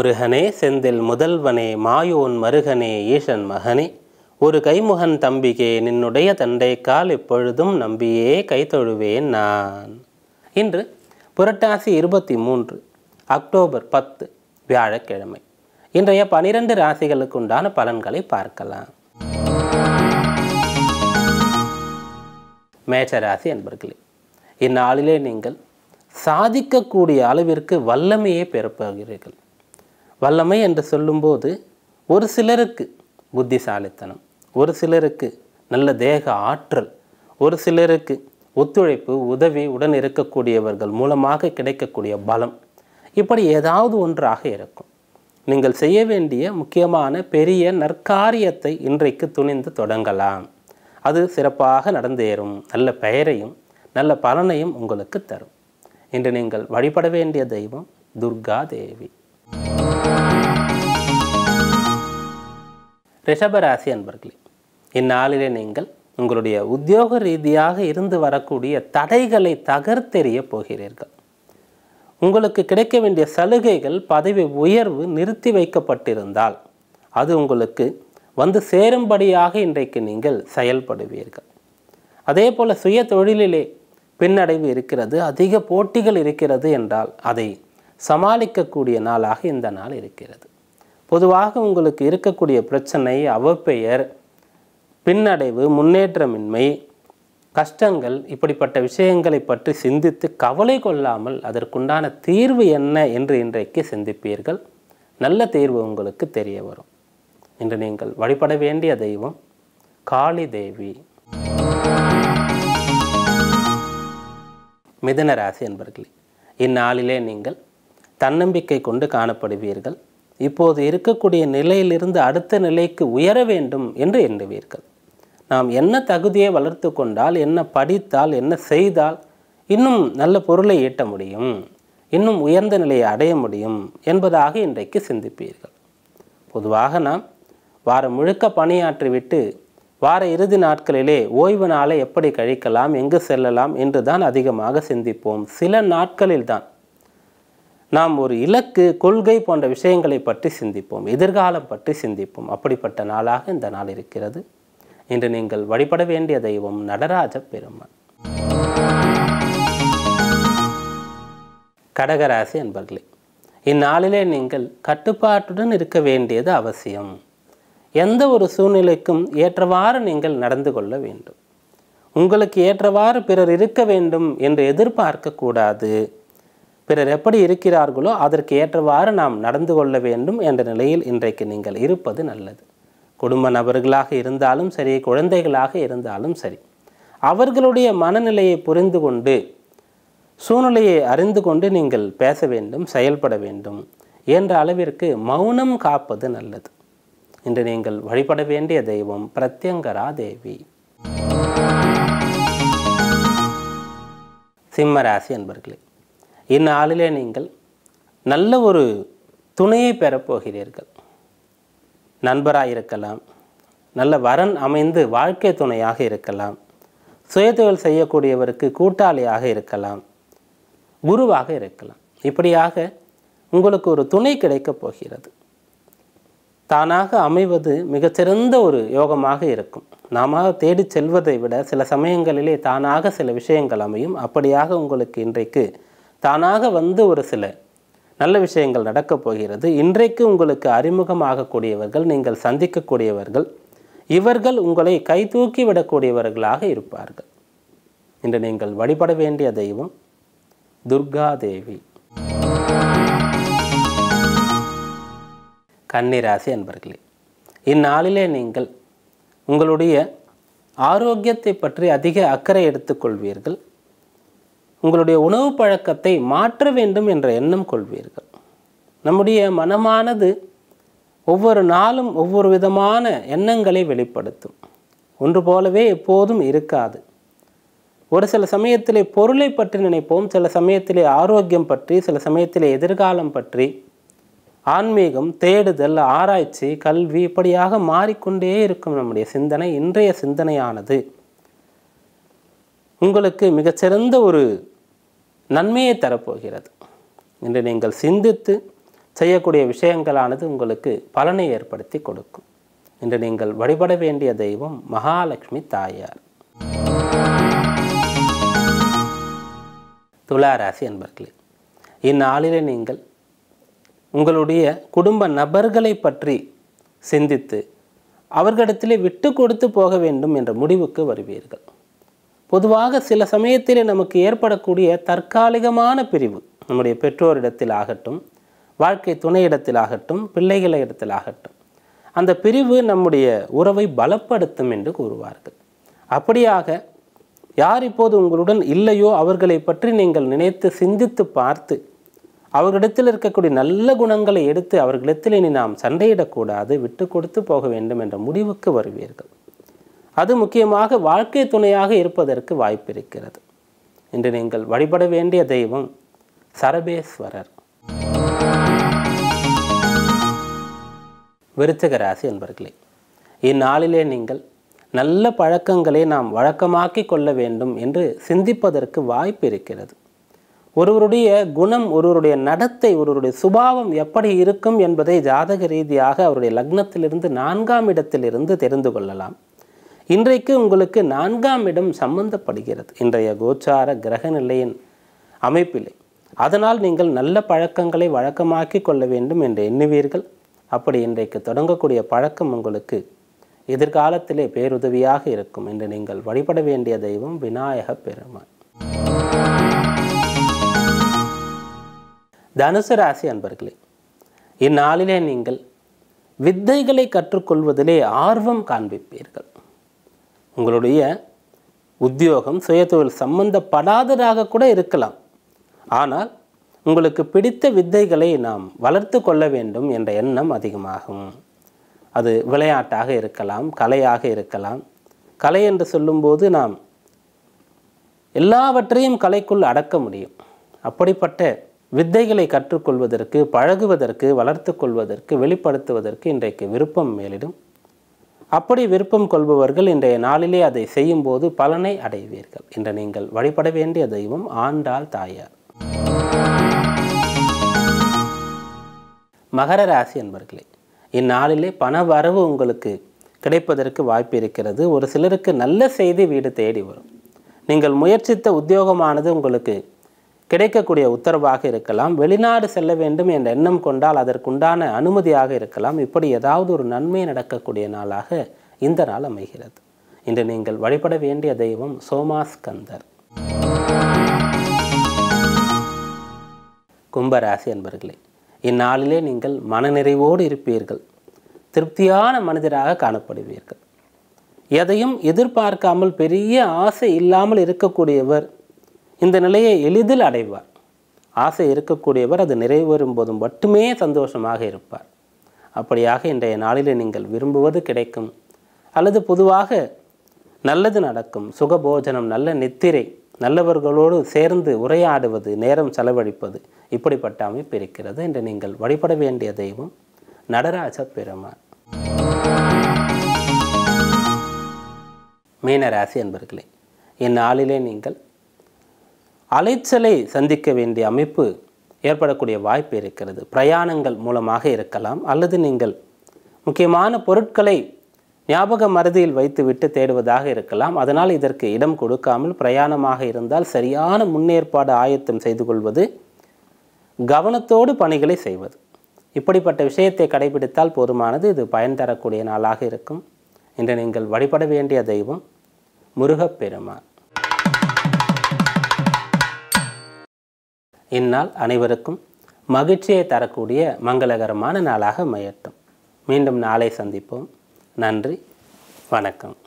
முருகனே செந்தில் முதல்வனே மாயோன் மருகனே ஈசன் மகனே ஒரு கைமுகன் தம்பிகே நின்னுடைய தண்டை கால் இப்பொழுதும் நம்பியே கைத்தொழுவேன் நான் இன்று புரட்டாசி இருபத்தி மூன்று அக்டோபர் பத்து வியாழக்கிழமை இன்றைய பனிரெண்டு ராசிகளுக்கு உண்டான பலன்களை பார்க்கலாம் மேஷராசி என்பர்களே இந்நாளிலே நீங்கள் சாதிக்கக்கூடிய அளவிற்கு வல்லமையை பெறப்போகிறீர்கள் வல்லமை என்று சொல்லும்போது ஒரு சிலருக்கு புத்திசாலித்தனம் ஒரு சிலருக்கு நல்ல தேக ஆற்றல் ஒரு சிலருக்கு ஒத்துழைப்பு உதவி உடன் இருக்கக்கூடியவர்கள் மூலமாக கிடைக்கக்கூடிய பலம் இப்படி ஏதாவது ஒன்றாக இருக்கும் நீங்கள் செய்ய வேண்டிய முக்கியமான பெரிய நற்காரியத்தை இன்றைக்கு துணிந்து தொடங்கலாம் அது சிறப்பாக நடந்தேறும் நல்ல பெயரையும் நல்ல பலனையும் உங்களுக்கு தரும் இன்று நீங்கள் வழிபட வேண்டிய தெய்வம் துர்கா தேவி ரிஷபராசி அன்பர்களே இந்நாளிலே நீங்கள் உங்களுடைய உத்தியோக ரீதியாக இருந்து வரக்கூடிய தடைகளை தகர்த்தெறிய போகிறீர்கள் உங்களுக்கு கிடைக்க வேண்டிய சலுகைகள் பதவி உயர்வு நிறுத்தி வைக்கப்பட்டிருந்தால் அது உங்களுக்கு வந்து சேரும்படியாக இன்றைக்கு நீங்கள் செயல்படுவீர்கள் அதே போல் சுய தொழிலிலே பின்னடைவு இருக்கிறது அதிக போட்டிகள் இருக்கிறது என்றால் அதை சமாளிக்கக்கூடிய நாளாக இந்த நாள் இருக்கிறது பொதுவாக உங்களுக்கு இருக்கக்கூடிய பிரச்சனை அவப்பெயர் பின்னடைவு முன்னேற்றமின்மை கஷ்டங்கள் இப்படிப்பட்ட விஷயங்களை பற்றி சிந்தித்து கவலை கொள்ளாமல் அதற்குண்டான தீர்வு என்ன என்று இன்றைக்கு சிந்திப்பீர்கள் நல்ல தீர்வு உங்களுக்கு தெரிய வரும் இன்று நீங்கள் வழிபட வேண்டிய தெய்வம் காளி தேவி மிதன ராசி என்பர்களே இந்நாளிலே நீங்கள் தன்னம்பிக்கை கொண்டு காணப்படுவீர்கள் இப்போது இருக்கக்கூடிய நிலையிலிருந்து அடுத்த நிலைக்கு உயர வேண்டும் என்று எண்ணுவீர்கள் நாம் என்ன தகுதியை வளர்த்து கொண்டால் என்ன படித்தால் என்ன செய்தால் இன்னும் நல்ல பொருளை ஈட்ட முடியும் இன்னும் உயர்ந்த நிலையை அடைய முடியும் என்பதாக இன்றைக்கு சிந்திப்பீர்கள் பொதுவாக நாம் வாரம் முழுக்க பணியாற்றிவிட்டு வார இறுதி நாட்களிலே ஓய்வு நாளை எப்படி கழிக்கலாம் எங்கு செல்லலாம் என்று தான் அதிகமாக சிந்திப்போம் சில நாட்களில்தான் நாம் ஒரு இலக்கு கொள்கை போன்ற விஷயங்களை பற்றி சிந்திப்போம் எதிர்காலம் பற்றி சிந்திப்போம் அப்படிப்பட்ட நாளாக இந்த நாள் இருக்கிறது இன்று நீங்கள் வழிபட வேண்டிய தெய்வம் நடராஜ பெருமான் கடகராசி என்பர்களே இந்நாளிலே நீங்கள் கட்டுப்பாட்டுடன் இருக்க வேண்டியது அவசியம் எந்த ஒரு சூழ்நிலைக்கும் ஏற்றவாறு நீங்கள் நடந்து கொள்ள வேண்டும் உங்களுக்கு ஏற்றவாறு பிறர் இருக்க வேண்டும் என்று எதிர்பார்க்கக்கூடாது பிறர் எப்படி இருக்கிறார்களோ அதற்கு ஏற்றவாறு நாம் நடந்து கொள்ள வேண்டும் என்ற நிலையில் இன்றைக்கு நீங்கள் இருப்பது நல்லது குடும்ப நபர்களாக இருந்தாலும் சரி குழந்தைகளாக இருந்தாலும் சரி அவர்களுடைய மனநிலையை புரிந்து கொண்டு சூழ்நிலையை அறிந்து கொண்டு நீங்கள் பேச வேண்டும் செயல்பட வேண்டும் என்ற அளவிற்கு மௌனம் காப்பது நல்லது இன்று நீங்கள் வழிபட வேண்டிய தெய்வம் பிரத்யங்கரா தேவி சிம்மராசி அன்பர்களே இந்நாளிலே நீங்கள் நல்ல ஒரு துணையை பெறப்போகிறீர்கள் நண்பராக இருக்கலாம் நல்ல வரன் அமைந்து வாழ்க்கை துணையாக இருக்கலாம் சுயதொழில் செய்யக்கூடியவருக்கு கூட்டாளியாக இருக்கலாம் குருவாக இருக்கலாம் இப்படியாக உங்களுக்கு ஒரு துணை கிடைக்கப் போகிறது தானாக அமைவது மிகச்சிறந்த ஒரு யோகமாக இருக்கும் நாம தேடிச் செல்வதை விட சில சமயங்களிலே தானாக சில விஷயங்கள் அமையும் அப்படியாக உங்களுக்கு இன்றைக்கு தானாக வந்து ஒரு சில நல்ல விஷயங்கள் நடக்கப் போகிறது இன்றைக்கு உங்களுக்கு அறிமுகமாகக்கூடியவர்கள் நீங்கள் சந்திக்கக்கூடியவர்கள் இவர்கள் உங்களை கை தூக்கி விடக்கூடியவர்களாக இருப்பார்கள் இன்று நீங்கள் வழிபட வேண்டிய தெய்வம் துர்கா தேவி கன்னிராசி அன்பர்களே இந்நாளிலே நீங்கள் உங்களுடைய ஆரோக்கியத்தை பற்றி அதிக அக்கறை எடுத்துக்கொள்வீர்கள் உங்களுடைய உணவு பழக்கத்தை மாற்ற வேண்டும் என்ற எண்ணம் கொள்வீர்கள் நம்முடைய மனமானது ஒவ்வொரு நாளும் ஒவ்வொரு விதமான எண்ணங்களை வெளிப்படுத்தும் ஒன்று போலவே எப்போதும் இருக்காது ஒரு சில சமயத்திலே பொருளை பற்றி நினைப்போம் சில சமயத்திலே ஆரோக்கியம் பற்றி சில சமயத்திலே எதிர்காலம் பற்றி ஆன்மீகம் தேடுதல் ஆராய்ச்சி கல்வி இப்படியாக மாறிக்கொண்டே இருக்கும் நம்முடைய சிந்தனை இன்றைய சிந்தனையானது உங்களுக்கு மிகச்சிறந்த ஒரு நன்மையை தரப்போகிறது இன்று நீங்கள் சிந்தித்து செய்யக்கூடிய விஷயங்களானது உங்களுக்கு பலனை ஏற்படுத்தி கொடுக்கும் இன்று நீங்கள் வழிபட வேண்டிய தெய்வம் மகாலட்சுமி தாயார் துளாராசி என்பர்களே இந்நாளிலே நீங்கள் உங்களுடைய குடும்ப நபர்களை பற்றி சிந்தித்து அவர்களிடத்திலே விட்டு கொடுத்து போக வேண்டும் என்ற முடிவுக்கு வருவீர்கள் பொதுவாக சில சமயத்திலே நமக்கு ஏற்படக்கூடிய தற்காலிகமான பிரிவு நம்முடைய பெற்றோரிடத்தில் ஆகட்டும் வாழ்க்கை துணையிடத்தில் ஆகட்டும் பிள்ளைகளை இடத்தில் ஆகட்டும் அந்த பிரிவு நம்முடைய உறவை பலப்படுத்தும் என்று கூறுவார்கள் அப்படியாக யார் இப்போது உங்களுடன் இல்லையோ அவர்களை பற்றி நீங்கள் நினைத்து சிந்தித்து பார்த்து அவர்களிடத்தில் இருக்கக்கூடிய நல்ல குணங்களை எடுத்து அவர்களிடத்தில் இனி நாம் சண்டையிடக்கூடாது விட்டு கொடுத்து போக வேண்டும் என்ற முடிவுக்கு வருவீர்கள் அது முக்கியமாக வாழ்க்கை துணையாக இருப்பதற்கு வாய்ப்பு இருக்கிறது இன்று நீங்கள் வழிபட வேண்டிய தெய்வம் சரபேஸ்வரர் விருச்சக ராசி என்பர்களே இந்நாளிலே நீங்கள் நல்ல பழக்கங்களை நாம் வழக்கமாக்கி கொள்ள வேண்டும் என்று சிந்திப்பதற்கு வாய்ப்பு இருக்கிறது ஒருவருடைய குணம் ஒருவருடைய நடத்தை ஒருவருடைய சுபாவம் எப்படி இருக்கும் என்பதை ஜாதக ரீதியாக அவருடைய லக்னத்திலிருந்து நான்காம் இடத்திலிருந்து தெரிந்து கொள்ளலாம் இன்றைக்கு உங்களுக்கு நான்காம் இடம் சம்பந்தப்படுகிறது இன்றைய கோச்சார கிரக நிலையின் அமைப்பிலே அதனால் நீங்கள் நல்ல பழக்கங்களை வழக்கமாக்கி கொள்ள வேண்டும் என்று எண்ணுவீர்கள் அப்படி இன்றைக்கு தொடங்கக்கூடிய பழக்கம் உங்களுக்கு எதிர்காலத்திலே பேருதவியாக இருக்கும் என்று நீங்கள் வழிபட வேண்டிய தெய்வம் விநாயக பெருமாள் தனுசு ராசி அன்பர்களே இந்நாளிலே நீங்கள் வித்தைகளை கற்றுக்கொள்வதிலே ஆர்வம் காண்பிப்பீர்கள் உங்களுடைய உத்தியோகம் சுயதொழில் சம்பந்தப்படாததாக கூட இருக்கலாம் ஆனால் உங்களுக்கு பிடித்த வித்தைகளை நாம் வளர்த்து கொள்ள வேண்டும் என்ற எண்ணம் அதிகமாகும் அது விளையாட்டாக இருக்கலாம் கலையாக இருக்கலாம் கலை என்று சொல்லும்போது நாம் எல்லாவற்றையும் கலைக்குள் அடக்க முடியும் அப்படிப்பட்ட வித்தைகளை கற்றுக்கொள்வதற்கு பழகுவதற்கு வளர்த்து கொள்வதற்கு வெளிப்படுத்துவதற்கு இன்றைக்கு விருப்பம் மேலிடும் அப்படி விருப்பம் கொள்பவர்கள் இன்றைய நாளிலே அதை செய்யும்போது பலனை அடைவீர்கள் என்று நீங்கள் வழிபட வேண்டிய தெய்வம் ஆண்டாள் தாயார் மகர ராசி என்பர்களே இந்நாளிலே பண வரவு உங்களுக்கு கிடைப்பதற்கு வாய்ப்பு இருக்கிறது ஒரு சிலருக்கு நல்ல செய்தி வீடு தேடி வரும் நீங்கள் முயற்சித்த உத்தியோகமானது உங்களுக்கு கிடைக்கக்கூடிய உத்தரவாக இருக்கலாம் வெளிநாடு செல்ல வேண்டும் என்ற எண்ணம் கொண்டால் அதற்குண்டான அனுமதியாக இருக்கலாம் இப்படி ஏதாவது ஒரு நன்மை நடக்கக்கூடிய நாளாக இந்த நாள் அமைகிறது இன்று நீங்கள் வழிபட வேண்டிய தெய்வம் சோமாஸ்கந்தர் கும்பராசி அன்பர்களே இந்நாளிலே நீங்கள் மனநிறைவோடு இருப்பீர்கள் திருப்தியான மனிதராக காணப்படுவீர்கள் எதையும் எதிர்பார்க்காமல் பெரிய ஆசை இல்லாமல் இருக்கக்கூடியவர் இந்த நிலையை எளிதில் அடைவார் ஆசை இருக்கக்கூடியவர் அது நிறைவேறும் போதும் மட்டுமே சந்தோஷமாக இருப்பார் அப்படியாக இன்றைய நாளில் நீங்கள் விரும்புவது கிடைக்கும் அல்லது பொதுவாக நல்லது நடக்கும் சுகபோஜனம் நல்ல நித்திரை நல்லவர்களோடு சேர்ந்து உரையாடுவது நேரம் செலவழிப்பது இப்படிப்பட்ட அமைப்பு இருக்கிறது என்று நீங்கள் வழிபட வேண்டிய தெய்வம் நடராஜ பெருமான் மீனராசி என்பர்களே இந்நாளிலே நீங்கள் அலைச்சலை சந்திக்க வேண்டிய அமைப்பு ஏற்படக்கூடிய வாய்ப்பு இருக்கிறது பிரயாணங்கள் மூலமாக இருக்கலாம் அல்லது நீங்கள் முக்கியமான பொருட்களை ஞாபக மருதியில் வைத்துவிட்டு தேடுவதாக இருக்கலாம் அதனால் இதற்கு இடம் கொடுக்காமல் பிரயாணமாக இருந்தால் சரியான முன்னேற்பாடு ஆயத்தம் செய்து கொள்வது கவனத்தோடு பணிகளை செய்வது இப்படிப்பட்ட விஷயத்தை கடைபிடித்தால் போதுமானது இது பயன் தரக்கூடிய நாளாக இருக்கும் இன்று நீங்கள் வழிபட வேண்டிய தெய்வம் முருகப்பெருமான் இந்நாள் அனைவருக்கும் மகிழ்ச்சியை தரக்கூடிய மங்களகரமான நாளாக மையட்டும் மீண்டும் நாளை சந்திப்போம் நன்றி வணக்கம்